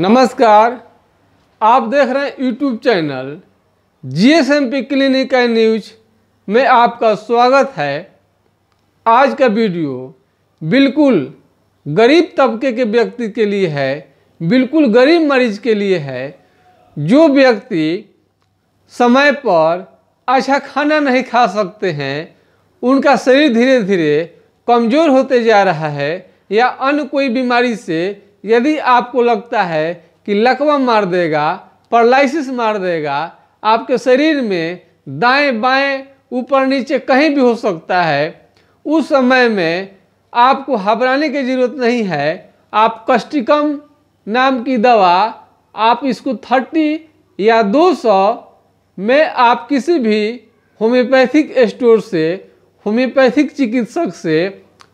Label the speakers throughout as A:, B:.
A: नमस्कार आप देख रहे हैं YouTube channel G S M P clinic and news में आपका स्वागत है आज का वीडियो बिल्कुल गरीब तबके के व्यक्ति के लिए है बिल्कुल गरीब मरीज के लिए है जो व्यक्ति समय पर अच्छा खाना नहीं खा सकते हैं उनका शरीर धीरे धीरे कमज़ोर होते जा रहा है या अन्य कोई बीमारी से यदि आपको लगता है कि लकवा मार देगा परलाइसिस मार देगा आपके शरीर में दाएं बाएं ऊपर नीचे कहीं भी हो सकता है उस समय में आपको घबराने की ज़रूरत नहीं है आप कष्टिकम नाम की दवा आप इसको थर्टी या दो सौ में आप किसी भी होम्योपैथिक स्टोर से होम्योपैथिक चिकित्सक से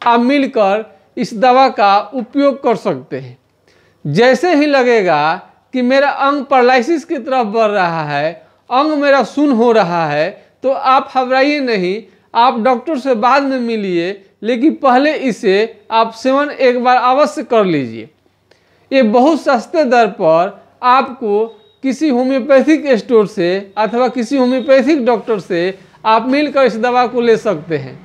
A: आप मिलकर इस दवा का उपयोग कर सकते हैं जैसे ही लगेगा कि मेरा अंग पैरालिसिस की तरफ बढ़ रहा है अंग मेरा सुन हो रहा है तो आप घबराइए नहीं आप डॉक्टर से बाद में मिलिए लेकिन पहले इसे आप सेवन एक बार अवश्य कर लीजिए ये बहुत सस्ते दर पर आपको किसी होम्योपैथिक स्टोर से अथवा किसी होम्योपैथिक डॉक्टर से आप मिलकर इस दवा को ले सकते हैं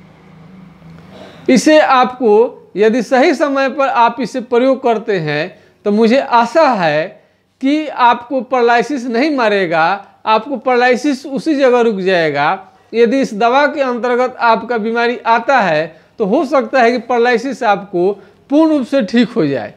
A: इसे आपको यदि सही समय पर आप इसे प्रयोग करते हैं तो मुझे आशा है कि आपको पैरालिसिस नहीं मारेगा आपको पैरालिसिस उसी जगह रुक जाएगा यदि इस दवा के अंतर्गत आपका बीमारी आता है तो हो सकता है कि पैरालिसिस आपको पूर्ण रूप से ठीक हो जाए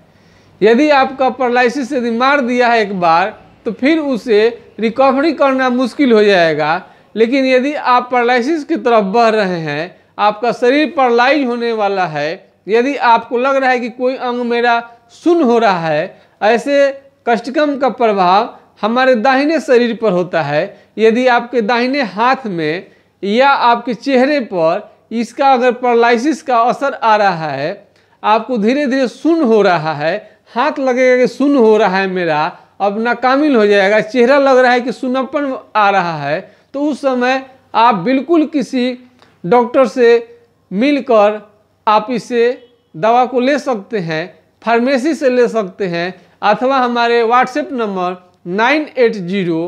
A: यदि आपका पैरालिसिस यदि मार दिया है एक बार तो फिर उसे रिकवरी करना मुश्किल हो जाएगा लेकिन यदि आप पैरालिसिस की तरफ बढ़ रहे हैं आपका शरीर परलाइज होने वाला है यदि आपको लग रहा है कि कोई अंग मेरा सुन हो रहा है ऐसे कष्टकम का प्रभाव हमारे दाहिने शरीर पर होता है यदि आपके दाहिने हाथ में या आपके चेहरे पर इसका अगर पैरालिसिस का असर आ रहा है आपको धीरे धीरे सुन हो रहा है हाथ लगेगा कि सुन हो रहा है मेरा अब नाकामिल हो जाएगा चेहरा लग रहा है कि सुनपन आ रहा है तो उस समय आप बिल्कुल किसी डॉक्टर से मिलकर आप इसे दवा को ले सकते हैं फार्मेसी से ले सकते हैं अथवा हमारे WhatsApp number nine eight zero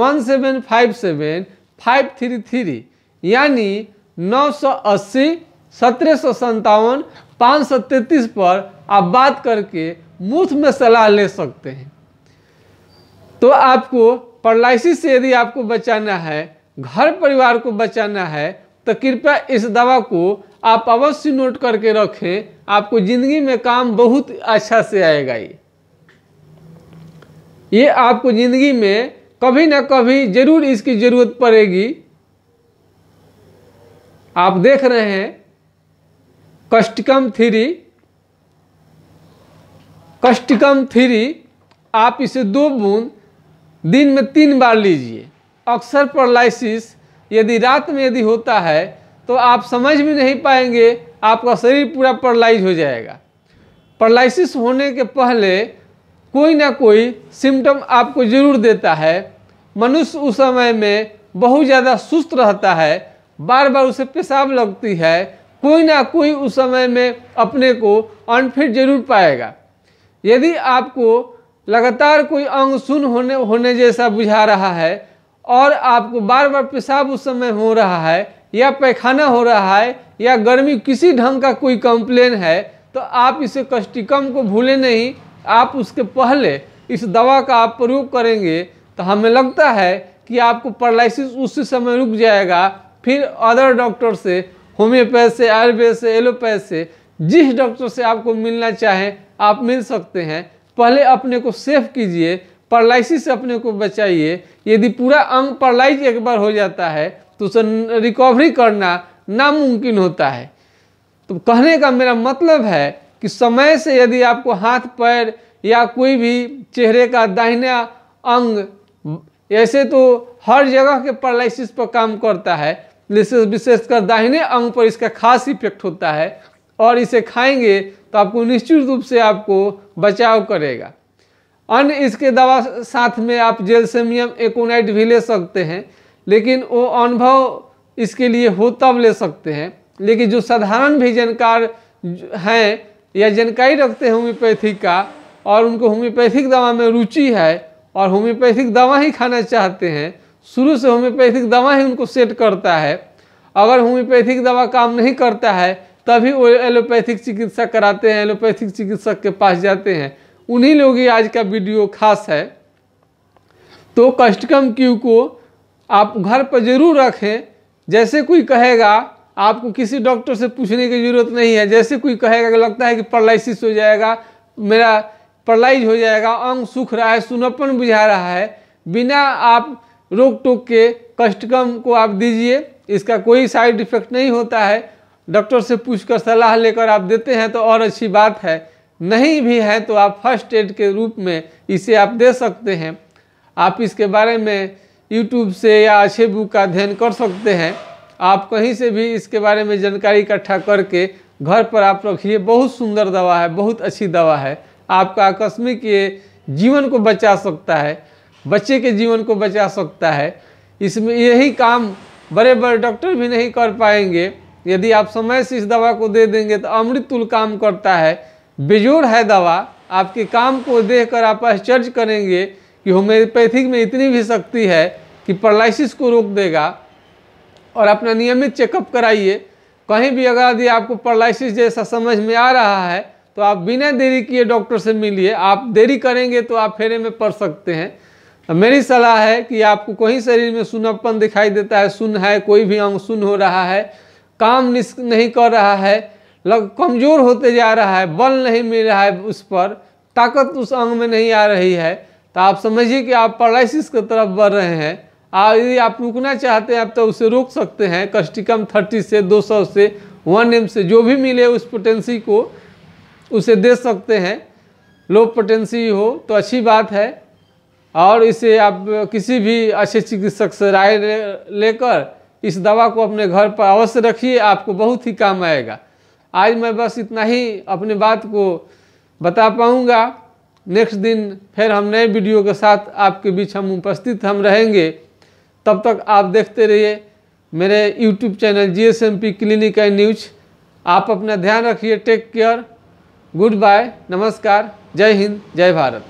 A: one seven five seven five three three यानी नौ सौ अस्सी सत्रह सौ सत्तावन पाँच सौ तैंतीस पर आप बात करके मुफ्त में सलाह ले सकते हैं तो आपको परलाइसिस से यदि आपको बचाना है घर परिवार को बचाना है तो कृपया इस दवा को आप अवश्य नोट करके रखें आपको ज़िंदगी में काम बहुत अच्छा से आएगा ये ये आपको ज़िंदगी में कभी ना कभी ज़रूर इसकी ज़रूरत पड़ेगी आप देख रहे हैं कष्टकम थ्री कष्टकम थ्री आप इसे दो बूंद दिन में तीन बार लीजिए अक्सर पर यदि रात में यदि होता है तो आप समझ भी नहीं पाएंगे आपका शरीर पूरा परलाइज हो जाएगा परलाइसिस होने के पहले कोई ना कोई सिम्टम आपको जरूर देता है मनुष्य उस समय में बहुत ज़्यादा सुस्त रहता है बार बार उसे पेशाब लगती है कोई ना कोई उस समय में अपने को अनफिट जरूर पाएगा यदि आपको लगातार कोई अंग सुन होने होने जैसा बुझा रहा है और आपको बार बार पेशाब उस समय हो रहा है या पैखाना हो रहा है या गर्मी किसी ढंग का कोई कंप्लेन है तो आप इसे कष्टिकम को भूलें नहीं आप उसके पहले इस दवा का आप प्रयोग करेंगे तो हमें लगता है कि आपको पैरालिसिस उसी समय रुक जाएगा फिर अदर डॉक्टर से होम्योपैथ से आयुर्वेद से एलोपैथ से जिस डॉक्टर से आपको मिलना चाहें आप मिल सकते हैं पहले अपने को सेफ कीजिए पैरालिसिस से अपने को बचाइए यदि पूरा अंग पैरालाइज एक बार हो जाता है तो उसे रिकवरी करना नामुमकिन होता है तो कहने का मेरा मतलब है कि समय से यदि आपको हाथ पैर या कोई भी चेहरे का दाहिना अंग ऐसे तो हर जगह के पैरालिसिस पर काम करता है विशेषकर दाहिने अंग पर इसका खास इफेक्ट होता है और इसे खाएंगे तो आपको निश्चित रूप से आपको बचाव करेगा अन्य इसके दवा साथ में आप जेलसेमियम एकोनाइट भी ले सकते हैं लेकिन वो अनुभव इसके लिए हो तब ले सकते हैं लेकिन जो साधारण भी जानकार हैं या जानकारी रखते हैं होम्योपैथिक का और उनको होम्योपैथिक दवा में रुचि है और होम्योपैथिक दवा ही खाना चाहते हैं शुरू से होम्योपैथिक दवा ही उनको सेट करता है अगर होम्योपैथिक दवा काम नहीं करता है तभी वो एलोपैथिक चिकित्सा कराते हैं एलोपैथिक चिकित्सक के पास जाते हैं उन्हीं लोग ही आज का वीडियो खास है तो कष्टकम क्यू को आप घर पर ज़रूर रखें जैसे कोई कहेगा आपको किसी डॉक्टर से पूछने की ज़रूरत नहीं है जैसे कोई कहेगा लगता है कि पैरालिसिस हो जाएगा मेरा पैरालाइज हो जाएगा अंग सूख रहा है सुनपन बुझा रहा है बिना आप रोक टोक के कष्टकम को आप दीजिए इसका कोई साइड इफेक्ट नहीं होता है डॉक्टर से पूछकर सलाह लेकर आप देते हैं तो और अच्छी बात है नहीं भी है तो आप फर्स्ट एड के रूप में इसे आप दे सकते हैं आप इसके बारे में यूट्यूब से या अच्छे बुक का अध्ययन कर सकते हैं आप कहीं से भी इसके बारे में जानकारी इकट्ठा करके घर पर आप रखिए बहुत सुंदर दवा है बहुत अच्छी दवा है आपका आकस्मिक ये जीवन को बचा सकता है बच्चे के जीवन को बचा सकता है इसमें यही काम बड़े बड़े डॉक्टर भी नहीं कर पाएंगे यदि आप समय से इस दवा को दे देंगे तो अमृत तुल काम करता है बेजोड़ है दवा आपके काम को देखकर आप आश्चर्य करेंगे कि होम्योपैथिक में इतनी भी शक्ति है कि पैरालिसिस को रोक देगा और अपना नियमित चेकअप कराइए कहीं भी अगर यदि आपको पैरालिसिस जैसा समझ में आ रहा है तो आप बिना देरी किए डॉक्टर से मिलिए आप देरी करेंगे तो आप फेरे में पड़ सकते हैं तो मेरी सलाह है कि आपको कहीं शरीर में सुनपन दिखाई देता है सुन है कोई भी अंग सुन हो रहा है काम नहीं कर रहा है लग कमज़ोर होते जा रहा है बल नहीं मिल रहा है उस पर ताकत उस अंग में नहीं आ रही है तो आप समझिए कि आप पैरालिसिस की तरफ बढ़ रहे हैं और यदि आप रुकना चाहते हैं आप तो उसे रोक सकते हैं कस्टिकम थर्टी से दो सौ से वन एम से जो भी मिले उस पोटेंसी को उसे दे सकते हैं लो पोटेंसी हो तो अच्छी बात है और इसे आप किसी भी अच्छे चिकित्सक से राय लेकर इस दवा को अपने घर पर अवश्य रखिए आपको बहुत ही काम आएगा आज मैं बस इतना ही अपने बात को बता पाऊँगा नेक्स्ट दिन फिर हम नए वीडियो के साथ आपके बीच हम उपस्थित हम रहेंगे तब तक आप देखते रहिए मेरे YouTube channel G S M P clinic and news आप अपना ध्यान रखिए टेक केयर गुड बाय नमस्कार जय हिंद जय भारत